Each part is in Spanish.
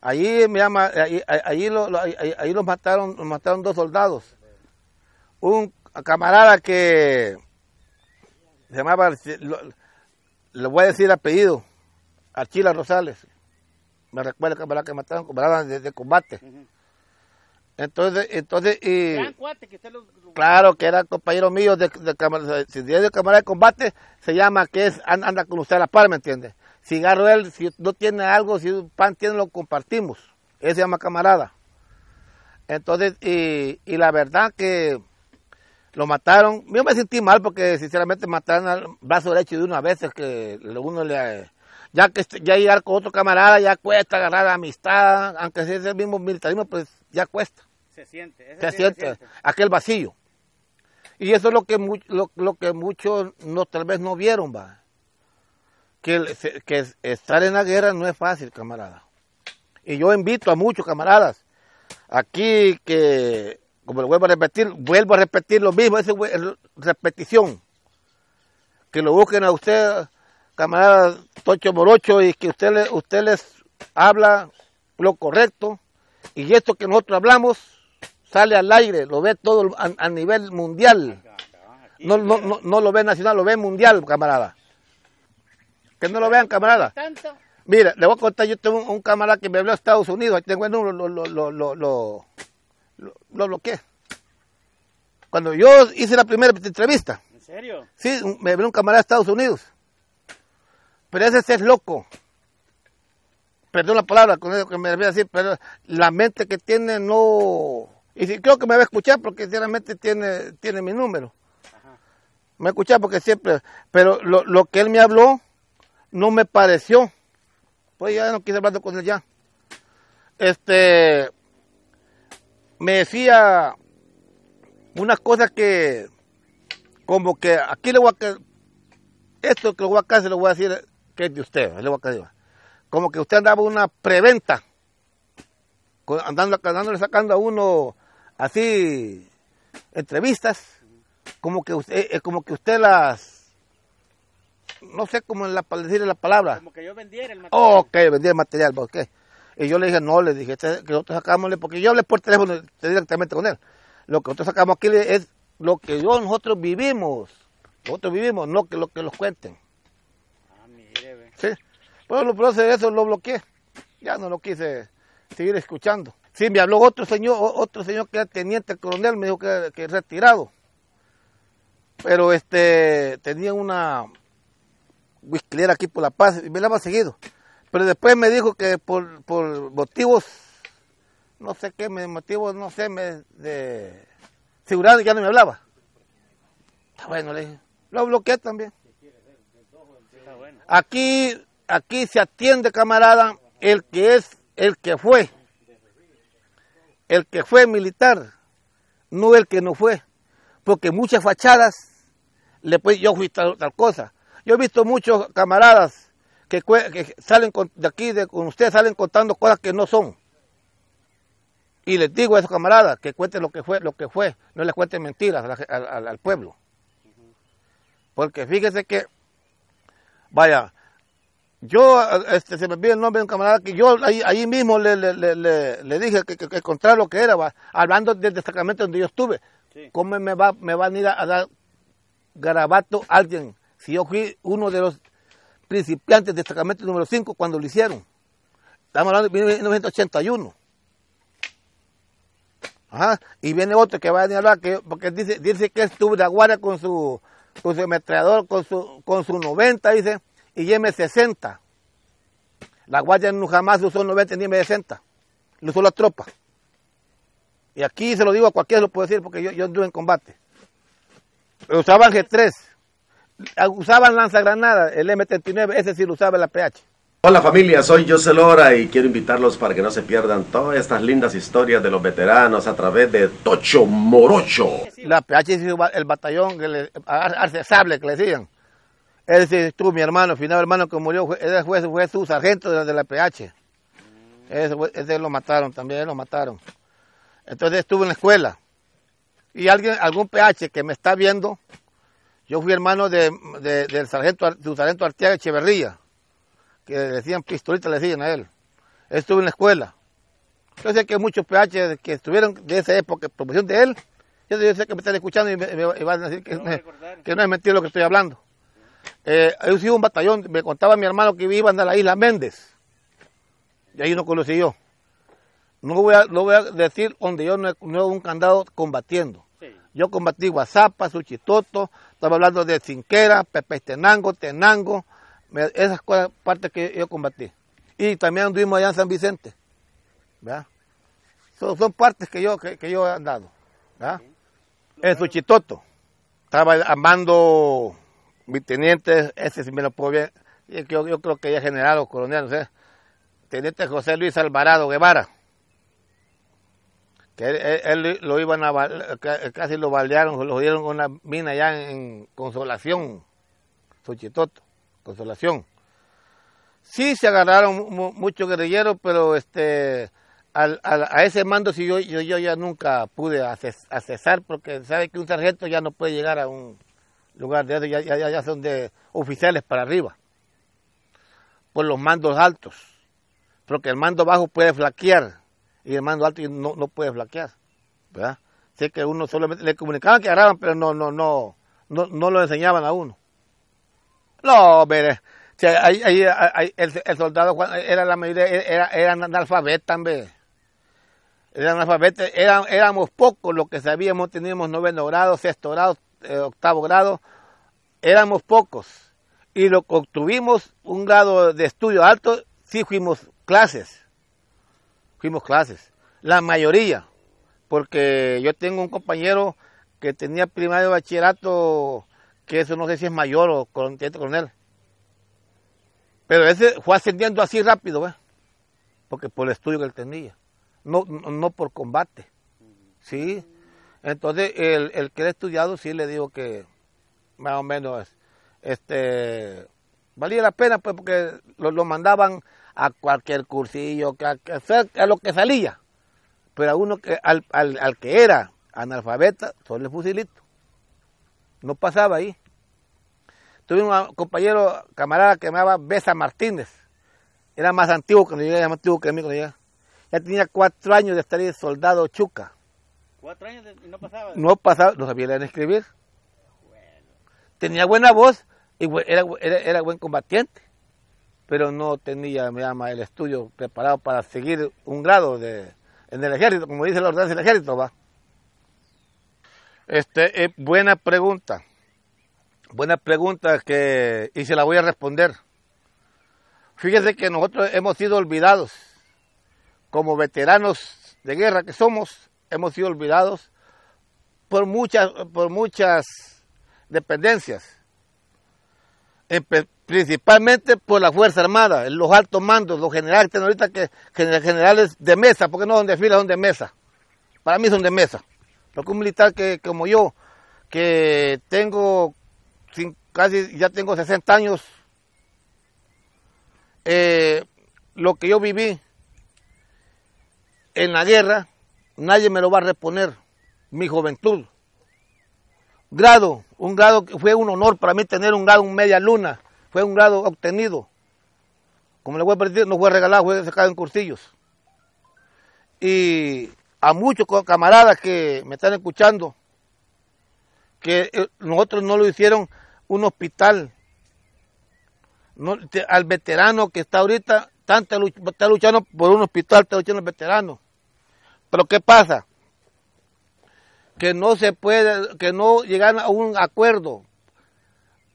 Allí, me llama, allí, allí, lo, los mataron, mataron dos soldados. Un camarada que se llamaba, le voy a decir apellido, Archila Rosales. Me recuerda que, camarada que mataron, camarada de, combate. Entonces, entonces, y. Claro, que era compañero mío de, de, de, camarada de combate, se llama que es, anda con usted a la par, ¿me entiendes? cigarro él, si no tiene algo, si un pan tiene, lo compartimos. Él se llama camarada. Entonces, y, la verdad que lo mataron. Yo me sentí mal porque sinceramente mataron al brazo derecho de una vez, que uno le... Ya que este, ya llegar con otro camarada ya cuesta agarrar amistad, aunque sea el mismo militarismo, pues ya cuesta. Se siente. Se, siente, se siente, aquel vacío. Y eso es lo que, lo que muchos no, tal vez no vieron, va que, estar en la guerra no es fácil, camarada. Y yo invito a muchos camaradas aquí que, como lo vuelvo a repetir, vuelvo a repetir lo mismo, es repetición. Que lo busquen a usted, camarada Tocho Morocho, y que usted, usted les habla lo correcto. Y esto que nosotros hablamos sale al aire, lo ve todo a, nivel mundial. no, no, no lo ve nacional, lo ve mundial, camarada. Que no lo vean, camarada. Mira, le voy a contar, yo tengo un, camarada que me habló a Estados Unidos, tengo el número, lo, lo, lo, lo, lo, lo bloqueé. Cuando yo hice la primera entrevista. ¿En serio? Sí, me habló un camarada de Estados Unidos. Pero ese es loco. Perdón la palabra con eso que me voy decir, pero la mente que tiene no... Y si, creo que me va a escuchar porque sinceramente tiene, tiene mi número. Me va porque siempre... Pero lo, lo que él me habló no me pareció. Pues ya no quise hablar con él ya. Este, me decía una cosa que, como que aquí le voy a, esto que le voy a hacer. se lo voy a decir que es de usted, le voy a decir. Como que usted andaba una preventa, andando, andándole sacando a uno así entrevistas, como que usted, eh, como que usted las no sé cómo la, decir la palabra. Como que yo vendiera el material. ok, vendía el material, qué? Y yo le dije, no, le dije, este, que nosotros sacamos, porque yo hablé por teléfono directamente con él. Lo que nosotros sacamos aquí es lo que yo, nosotros vivimos. Nosotros vivimos, no que lo que los cuenten. Ah, mire, ve. Sí. Pero pues lo proceso eso lo bloqueé. Ya no lo quise seguir escuchando. Sí, me habló otro señor, otro señor que era teniente coronel, me dijo que, que retirado. Pero este tenía una era aquí por La Paz y me la más seguido. Pero después me dijo que por, por motivos, no sé qué, motivos, no sé, me, de seguridad ya no me hablaba. Está ah, bueno, le dije. Lo bloqueé también. Aquí, aquí se atiende, camarada, el que es, el que fue. El que fue militar, no el que no fue. Porque muchas fachadas, le pues, yo fui tal cosa yo he visto muchos camaradas que, salen de aquí, de, con ustedes, salen contando cosas que no son. Y les digo a esos camaradas que cuenten lo que fue, lo que fue, no les cuenten mentiras al, pueblo. Porque fíjese que, vaya, yo, este, se me olvidó el nombre de un camarada que yo ahí, mismo le, dije que, que, lo que era, hablando del destacamento donde yo estuve. ¿Cómo me, va, me van a ir a, dar garabato a alguien yo fui uno de los principiantes de destacamento número 5 cuando lo hicieron. Estamos hablando de 1981. Y viene otro que va a hablar, porque dice, dice que estuvo de guardia con su, con su metreador, con su, con su 90, dice, y M60. La Guardia no jamás usó 90 ni M60. Lo usó la tropa. Y aquí se lo digo a cualquiera, lo puedo decir, porque yo, yo anduve en combate. Usaban G3. Ah, usaban lanzagranadas, el M39, ese sí lo usaba la PH. Hola familia, soy José Lora y quiero invitarlos para que no se pierdan todas estas lindas historias de los veteranos a través de Tocho Morocho. La PH es el batallón que que le decían. Ese estuvo mi hermano, el final hermano que murió, ese fue, fue su sargento de, la PH. Ese, lo mataron también, lo mataron. Entonces estuve en la escuela. Y alguien, algún PH que me está viendo, yo fui hermano de, del sargento, de sargento Arteaga Echeverría, que decían pistolitas, le decían a él. Estuve en la escuela. Yo sé que muchos PH que estuvieron de esa época, promoción de él, yo, sé que me están escuchando y, me, van a decir que, no, me, es mentira lo que estoy hablando. yo eh, sigo un batallón, me contaba mi hermano que iba a la isla Méndez. Y ahí no conocí yo. No voy a, no voy a decir donde yo no, no un candado combatiendo. Yo combatí Guazapa, Suchitoto, estaba hablando de Cinquera, Pepe Tenango, Tenango, esas partes que yo combatí. Y también anduvimos allá en San Vicente. Son, partes que yo, que, yo he andado. En Suchitoto. Estaba amando mi teniente, ese si me lo puedo ver, yo, creo que ya general o coronel, teniente José Luis Alvarado Guevara que él, lo iban a casi lo balearon, lo dieron una mina allá en Consolación, Xochitoto, Consolación. Sí se agarraron muchos guerrilleros, pero este a ese mando yo, yo, ya nunca pude accesar porque sabe que un sargento ya no puede llegar a un lugar de eso, ya, ya son de oficiales para arriba, por los mandos altos, porque el mando bajo puede flaquear y el mando alto no, no puede flaquear, ¿verdad? Sé que uno solamente le comunicaban que agarraban, pero no, no, no, no, lo enseñaban a uno. No, mire, el, soldado era la mayoría, era, era analfabeta, hombre. Era analfabeta, éramos pocos los que sabíamos, teníamos noveno grado, sexto grado, eh, octavo grado, éramos pocos. Y lo que obtuvimos un grado de estudio alto, sí fuimos clases fuimos clases. La mayoría, porque yo tengo un compañero que tenía primario de bachillerato, que eso no sé si es mayor o con él, Pero ese fue ascendiendo así rápido, Porque por el estudio que él tenía, no, no, por combate, ¿sí? Entonces, el, el que era estudiado, sí le digo que más o menos, este, valía la pena, pues, porque lo, lo mandaban a cualquier cursillo, que, a, lo que salía. Pero a uno que, al, al, al que era analfabeta, solo el fusilito. No pasaba ahí. Tuve un compañero, camarada que llamaba Besa Martínez. Era más antiguo que yo, que mí cuando Ya tenía cuatro años de estar ahí, soldado Chuca. ¿Cuatro años y no pasaba? No pasaba, no sabía leer ni escribir. Tenía buena voz y era buen combatiente pero no tenía, me llama, el estudio preparado para seguir un grado de, en el ejército, como dice la orden del ejército, va. Este, es eh, buena pregunta, buena pregunta que, y se la voy a responder. Fíjese que nosotros hemos sido olvidados, como veteranos de guerra que somos, hemos sido olvidados por muchas, por muchas dependencias eh, principalmente por la Fuerza Armada, los altos mandos, los generales ahorita que generales de mesa, porque no son de fila, son de mesa. Para mí son de mesa. Porque un militar que como yo, que tengo casi ya tengo 60 años, eh, lo que yo viví en la guerra, nadie me lo va a reponer, mi juventud grado, un grado que fue un honor para mí tener un grado, en media luna, fue un grado obtenido. Como le voy a decir, no fue regalado, fue sacado en cursillos. Y a muchos camaradas que me están escuchando, que eh, nosotros no lo hicieron un hospital. al veterano que está ahorita, está luchando por un hospital, está luchando el veterano. Pero ¿qué pasa? que no se puede, que no llegan a un acuerdo.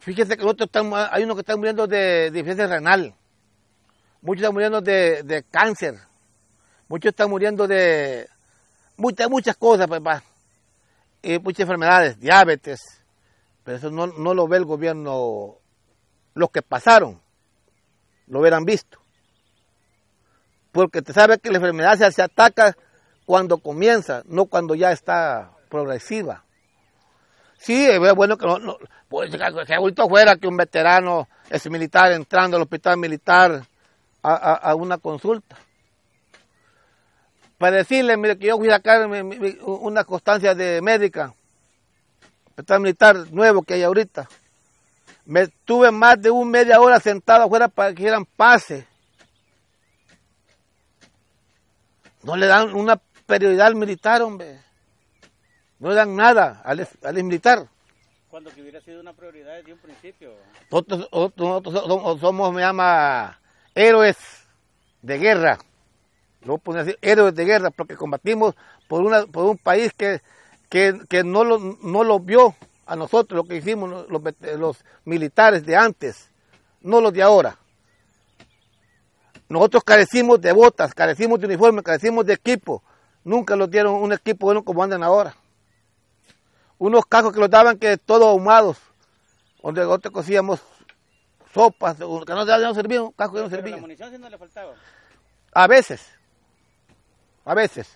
fíjese que nosotros están, hay unos que están muriendo de deficiencia renal, muchos están muriendo de, cáncer, muchos están muriendo de muchas, muchas cosas, papá, y muchas enfermedades, diabetes, pero eso no, lo ve el gobierno, los que pasaron, lo hubieran visto. Porque te sabe que la enfermedad se ataca cuando comienza, no cuando ya está progresiva. Sí, es bueno que no, pues, que ahorita fuera que un veterano es militar entrando al hospital militar a, una consulta. Para decirle, mire, que yo fui a una constancia de médica, hospital militar nuevo que hay ahorita. Me tuve más de una media hora sentado afuera para que hicieran pase. No le dan una prioridad al militar, hombre. No dan nada al, al militar. Cuando que hubiera sido una prioridad desde un principio. Nosotros, somos, me llama, héroes de guerra. No pone decir héroes de guerra, porque combatimos por, una, por un país que, que, no, lo, no lo vio a nosotros, lo que hicimos los, los militares de antes, no los de ahora. Nosotros carecimos de botas, carecimos de uniformes, carecimos de equipo. Nunca nos dieron un equipo bueno como andan ahora unos cascos que los daban que todos ahumados, donde nosotros cocíamos sopas, que no, servían, cascos que no servían. la munición le faltaba? A veces, a veces.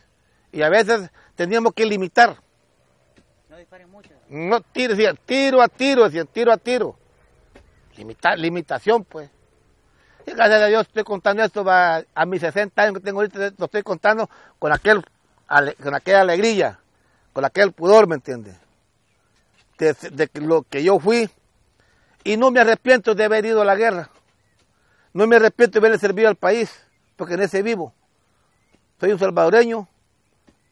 Y a veces teníamos que limitar. No disparen mucho. No, tiro, decían, tiro a tiro, tiro a tiro. limitar limitación, pues. Y gracias a Dios estoy contando esto a, mis 60 años que tengo ahorita, lo estoy contando con, aquel, con aquella alegría, con aquel pudor, ¿me entiendes? de, lo que yo fui y no me arrepiento de haber ido a la guerra. No me arrepiento de haber servido al país, porque en ese vivo. Soy un salvadoreño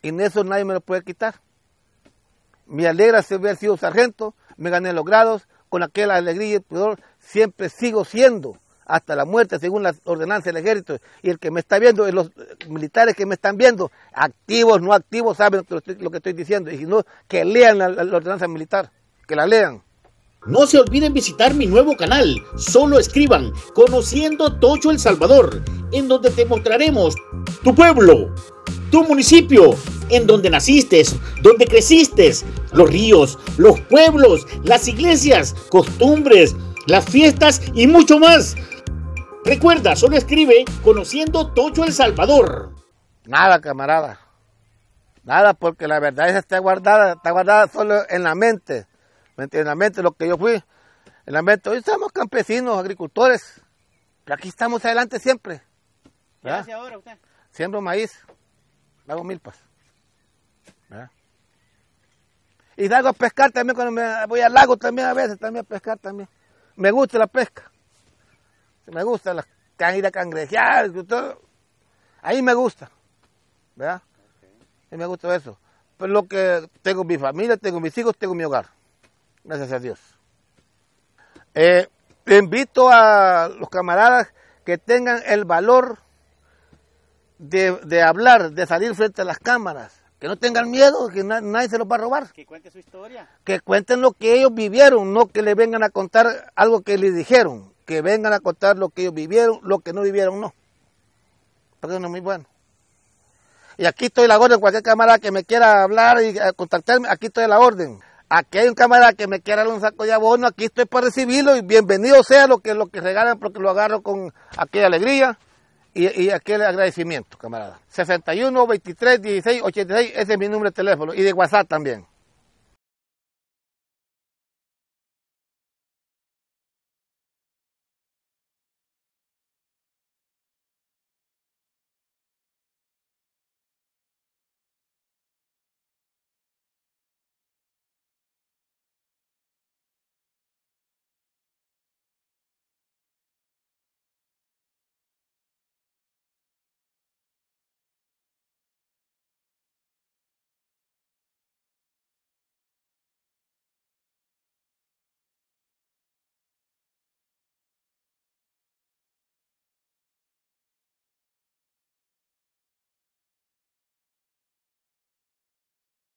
y en eso nadie me lo puede quitar. Me alegra ser haber sido sargento, me gané los grados, con aquella alegría y pudor siempre sigo siendo hasta la muerte según la ordenanza del ejército. Y el que me está viendo, los eh, militares que me están viendo, activos, no activos, saben lo que estoy, diciendo. Y si no, que lean la, la ordenanza militar, que la lean. No se olviden visitar mi nuevo canal, solo escriban Conociendo Tocho El Salvador, en donde te mostraremos tu pueblo, tu municipio, en donde naciste, donde creciste, los ríos, los pueblos, las iglesias, costumbres, las fiestas y mucho más. Recuerda, solo escribe Conociendo Tocho El Salvador. Nada, camarada. Nada, porque la verdad está guardada, está guardada solo en la mente. En la mente, lo que yo fui. En la mente, hoy estamos campesinos, agricultores. Pero aquí estamos adelante siempre. ¿Qué hace ahora usted? Siembro maíz, hago milpas. Y salgo a pescar también cuando me voy al lago también a veces, también a pescar también. Me gusta la pesca me gusta las han ido a todo. Ahí me gusta, ¿verdad? Y me gusta eso. Pero lo que tengo mi familia, tengo mis hijos, tengo mi hogar. Gracias a Dios. Eh, invito a los camaradas que tengan el valor de, hablar, de salir frente a las cámaras. Que no tengan miedo, que nadie se los va a robar. Que cuenten su historia. Que cuenten lo que ellos vivieron, no que le vengan a contar algo que les dijeron que vengan a contar lo que ellos vivieron, lo que no vivieron, no. Porque no es muy bueno. Y aquí estoy a la orden, cualquier camarada que me quiera hablar y eh, contactarme, aquí estoy la orden. Aquí hay un camarada que me quiera dar un saco de abono, aquí estoy para recibirlo y bienvenido sea lo que, lo que regalan porque lo agarro con aquella alegría y, y aquel agradecimiento, camarada. 61 23 16 86, ese es mi número de teléfono y de WhatsApp también.